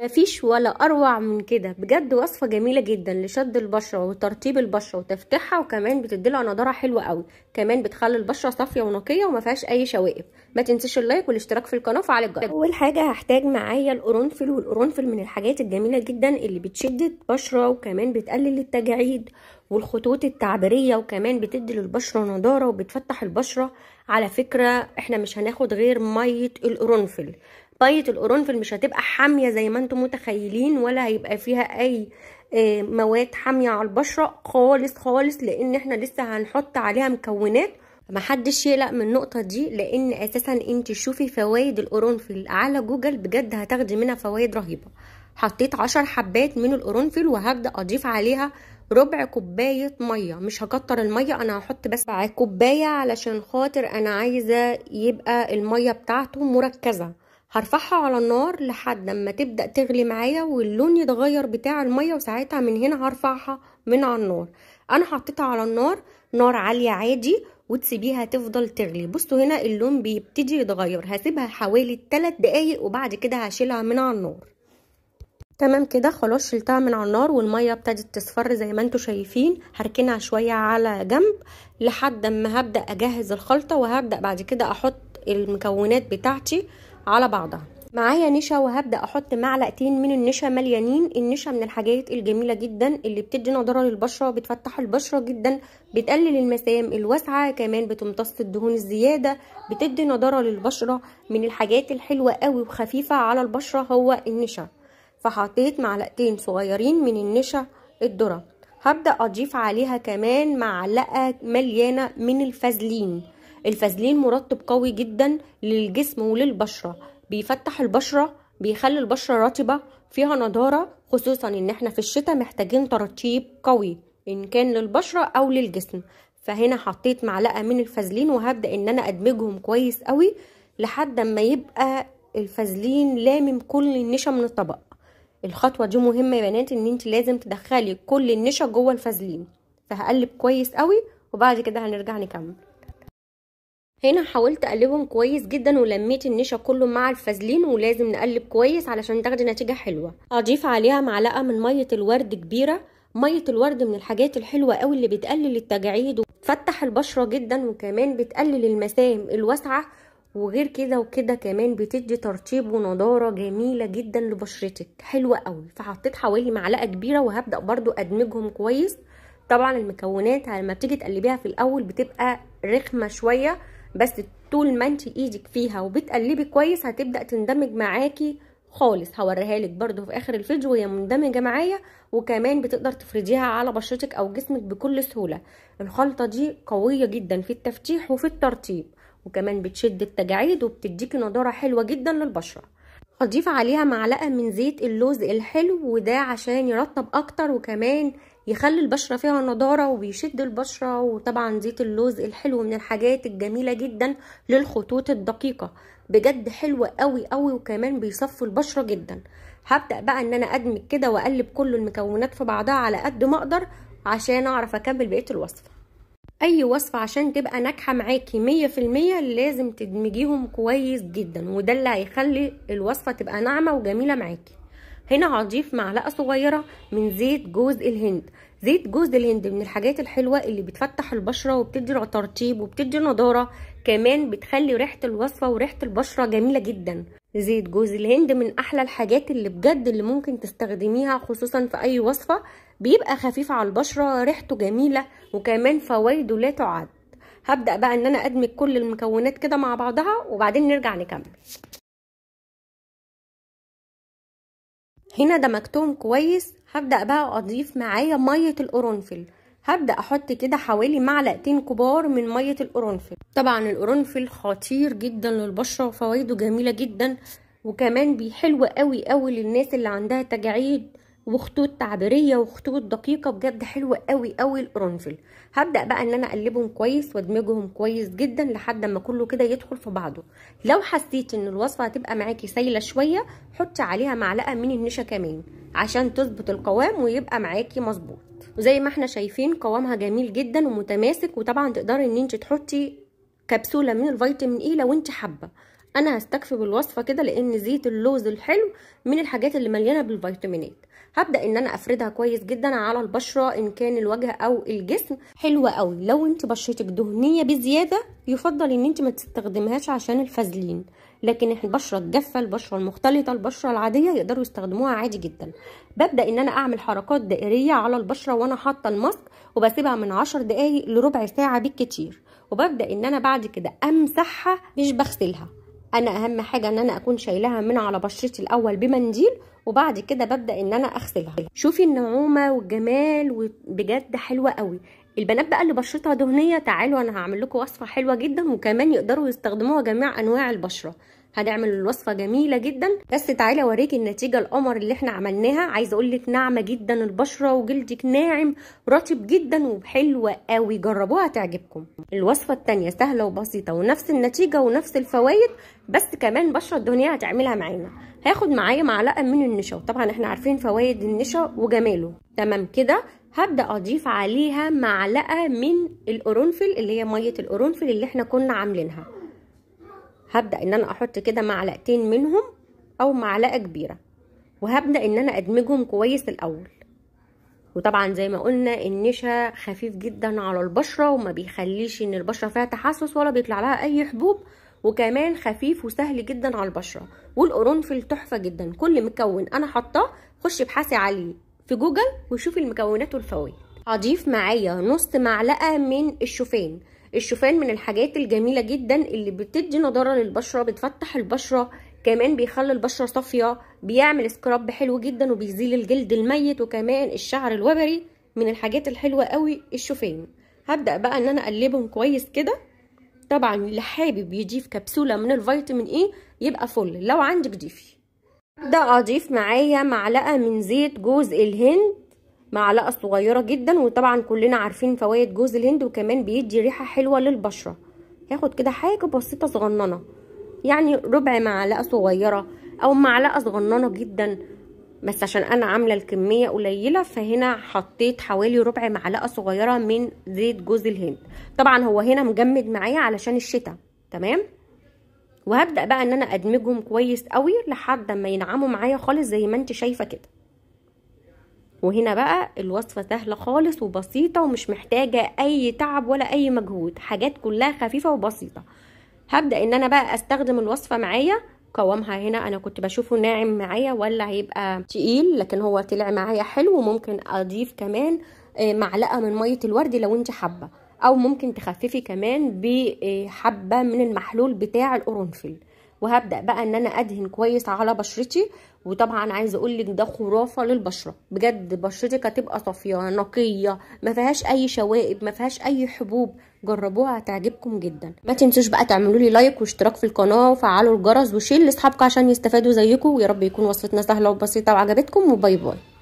مفيش ولا اروع من كده بجد وصفه جميله جدا لشد البشره وترطيب البشره وتفتيحها وكمان بتديلها نضاره حلوه قوي كمان بتخلي البشره صافيه ونقيه وما فيهاش اي شوائب ما تنسيش اللايك والاشتراك في القناه وفعل الجرس اول حاجه هحتاج معايا القرنفل والقرنفل من الحاجات الجميله جدا اللي بتشد البشره وكمان بتقلل التجاعيد والخطوط التعبيريه وكمان بتدي للبشره نضاره وبتفتح البشره على فكره احنا مش هناخد غير ميه القرنفل بية القرنفل مش هتبقى حامية زي ما انتم متخيلين ولا هيبقى فيها اي آه، مواد حامية على البشرة خالص خالص لان احنا لسه هنحط عليها مكونات محدش يقلق من النقطة دي لان اساسا انت شوفي فوايد القرنفل على جوجل بجد هتاخدي منها فوايد رهيبة حطيت عشر حبات من القرنفل وهبدأ اضيف عليها ربع كوباية مية مش هكتر المية انا هحط بس كوباية علشان خاطر انا عايزة يبقى المية بتاعته مركزة هرفعها على النار لحد ما تبدا تغلي معايا واللون يتغير بتاع الميه وساعتها من هنا هرفعها من على النار انا حطيتها على النار نار عاليه عادي وتسيبيها تفضل تغلي بصوا هنا اللون بيبتدي يتغير هسيبها حوالي 3 دقايق وبعد كده هشيلها من على النار تمام كده خلاص شلتها من على النار والميه ابتدت تصفر زي ما انتم شايفين هركنها شويه على جنب لحد ما هبدا اجهز الخلطه وهبدا بعد كده احط المكونات بتاعتي على بعضها معايا نشا وهبدا احط معلقتين من النشا مليانين النشا من الحاجات الجميله جدا اللي بتدي نضاره للبشره بتفتح البشره جدا بتقلل المسام الواسعه كمان بتمتص الدهون الزياده بتدي نضاره للبشره من الحاجات الحلوه قوي وخفيفه على البشره هو النشا فحطيت معلقتين صغيرين من النشا الذره هبدا اضيف عليها كمان معلقه مليانه من الفازلين الفازلين مرطب قوي جدا للجسم وللبشرة بيفتح البشرة بيخلي البشرة رطبة فيها نضارة خصوصا ان احنا في الشتاء محتاجين ترطيب قوي ان كان للبشرة او للجسم فهنا حطيت معلقة من الفازلين وهبدأ ان انا ادمجهم كويس قوي لحد ما يبقى الفازلين لامم كل النشا من الطبق الخطوة دي مهمة يا بنات ان انت لازم تدخلي كل النشا جوه الفازلين فهقلب كويس قوي وبعد كده هنرجع نكمل هنا حاولت اقلبهم كويس جدا ولميت النشا كله مع الفازلين ولازم نقلب كويس علشان تاخدي نتيجه حلوه اضيف عليها معلقه من ميه الورد كبيره ميه الورد من الحاجات الحلوه قوي اللي بتقلل التجاعيد وبتفتح البشره جدا وكمان بتقلل المسام الواسعه وغير كده وكده كمان بتدي ترطيب ونضاره جميله جدا لبشرتك حلوه قوي فحطيت حوالي معلقه كبيره وهبدا برضو ادمجهم كويس طبعا المكونات لما بتيجي تقلبيها في الاول بتبقى رخمه شويه بس طول ما انت ايدك فيها وبتقلبي كويس هتبدا تندمج معاكي خالص هوريها لك برده في اخر الفيديو وهي مندمجه معايا وكمان بتقدر تفرديها على بشرتك او جسمك بكل سهوله الخلطه دي قويه جدا في التفتيح وفي الترطيب وكمان بتشد التجاعيد وبتديكي نضاره حلوه جدا للبشره هضيف عليها معلقه من زيت اللوز الحلو وده عشان يرطب اكتر وكمان يخلي البشرة فيها نضارة وبيشد البشرة وطبعا زيت اللوز الحلو من الحاجات الجميلة جدا للخطوط الدقيقة بجد حلوة قوي قوي وكمان بيصفي البشرة جدا هبدأ بقى ان انا ادمج كده واقلب كل المكونات في بعضها على قد ما اقدر عشان اعرف اكمل بقية الوصفة اي وصفة عشان تبقى ناجحة معاكي مية في المية لازم تدمجيهم كويس جدا وده اللي هيخلي الوصفة تبقى ناعمة وجميلة معاكي هنا هضيف معلقه صغيره من زيت جوز الهند زيت جوز الهند من الحاجات الحلوه اللي بتفتح البشره وبتدي ترطيب وبتدي نضاره كمان بتخلي ريحه الوصفه وريحه البشره جميله جدا زيت جوز الهند من احلى الحاجات اللي بجد اللي ممكن تستخدميها خصوصا في اي وصفه بيبقى خفيف على البشره ريحته جميله وكمان فوائده لا تعد هبدا بقى ان انا ادمج كل المكونات كده مع بعضها وبعدين نرجع نكمل هنا دمجتهم كويس هبدأ بقى أضيف معايا مية القرنفل هبدأ أحط كده حوالي معلقتين كبار من مية القرنفل طبعا القرنفل خطير جدا للبشرة وفوائده جميلة جدا وكمان بيحلو قوي قوي للناس اللي عندها تجاعيد وخطوط تعبيريه وخطوط دقيقه بجد حلوه قوي قوي القرنفل هبدا بقى ان انا اقلبهم كويس وادمجهم كويس جدا لحد ما كله كده يدخل في بعضه لو حسيت ان الوصفه هتبقى معاكي سايله شويه حطي عليها معلقه من النشا كمان عشان تظبط القوام ويبقى معاكي مظبوط وزي ما احنا شايفين قوامها جميل جدا ومتماسك وطبعا تقدري ان انت تحطي كبسوله من الفيتامين اي لو انت حابه انا هستكفي بالوصفه كده لان زيت اللوز الحلو من الحاجات اللي مليانه بالفيتامينات هبدا ان انا افردها كويس جدا على البشره ان كان الوجه او الجسم حلوه قوي لو انت بشرتك دهنيه بزياده يفضل ان انت ما تستخدمهاش عشان الفازلين لكن البشره الجافه البشره المختلطه البشره العاديه يقدروا يستخدموها عادي جدا ببدا ان انا اعمل حركات دائريه على البشره وانا حاطه الماسك وبسيبها من 10 دقائق لربع ساعه بالكتير وببدا ان انا بعد كده امسحها مش بغسلها انا اهم حاجه ان انا اكون شايلها من على بشرتي الاول بمنديل وبعد كده ببدا ان انا اغسلها شوفي النعومه والجمال بجد حلوه قوي البنات بقى اللي بشرتها دهنيه تعالوا انا هعمل لكم وصفه حلوه جدا وكمان يقدروا يستخدموها جميع انواع البشره هنعمل الوصفه جميله جدا بس تعالى اوريكي النتيجه القمر اللي احنا عملناها عايزه اقولك ناعمه جدا البشره وجلدك ناعم رطب جدا وحلوه قوي جربوها تعجبكم الوصفه التانية سهله وبسيطه ونفس النتيجه ونفس الفوائد بس كمان بشره الدنيا هتعملها معانا هاخد معايا معلقه من النشا طبعا احنا عارفين فوائد النشا وجماله تمام كده هبدا اضيف عليها معلقه من القرنفل اللي هي ميه القرنفل اللي احنا كنا عاملينها هبدا ان انا احط كده معلقتين منهم او معلقه كبيره وهبدا ان انا ادمجهم كويس الاول وطبعا زي ما قلنا النشا خفيف جدا على البشره وما بيخليش ان البشره فيها تحسس ولا بيطلع لها اي حبوب وكمان خفيف وسهل جدا على البشره والقرنفل تحفه جدا كل مكون انا حطاه خشي ابحثي عليه في جوجل وشوفي المكونات والفوائد هضيف معايا نص معلقه من الشوفان الشوفان من الحاجات الجميله جدا اللي بتدي نضاره للبشره بتفتح البشره كمان بيخلي البشره صافيه بيعمل سكراب حلو جدا وبيزيل الجلد الميت وكمان الشعر الوبري من الحاجات الحلوه قوي الشوفان هبدا بقى ان انا اقلبهم كويس كده طبعا اللي حابب يضيف كبسوله من الفيتامين اي يبقى فل لو عندك ضيفي ده اضيف معايا معلقه من زيت جوز الهند معلقه صغيره جدا وطبعا كلنا عارفين فوائد جوز الهند وكمان بيدي ريحه حلوه للبشره هاخد كده حاجه بسيطه صغننه يعني ربع معلقه صغيره او معلقه صغننه جدا بس عشان انا عامله الكميه قليله فهنا حطيت حوالي ربع معلقه صغيره من زيت جوز الهند طبعا هو هنا مجمد معايا علشان الشتاء تمام وهبدا بقى ان انا ادمجهم كويس قوي لحد ما ينعموا معايا خالص زي ما انت شايفه كده وهنا بقى الوصفة سهلة خالص وبسيطة ومش محتاجة اي تعب ولا اي مجهود حاجات كلها خفيفة وبسيطة هبدأ ان انا بقى استخدم الوصفة معايا قوامها هنا انا كنت بشوفه ناعم معايا ولا هيبقى تقيل لكن هو طلع معايا حلو وممكن اضيف كمان آه، معلقة من مية الورد لو انت حابة او ممكن تخففي كمان بحبة من المحلول بتاع القرنفل وهبدا بقى ان انا ادهن كويس على بشرتي وطبعا عايزه اقول لك ده خرافه للبشره بجد بشرتك هتبقى صافيه نقيه ما فيهاش اي شوائب ما فيهاش اي حبوب جربوها هتعجبكم جدا ما تنسوش بقى تعملوا لي لايك واشتراك في القناه وفعلوا الجرس وشير لاصحابكم عشان يستفادوا زيكم ويا رب يكون وصفتنا سهله وبسيطه وعجبتكم وباي باي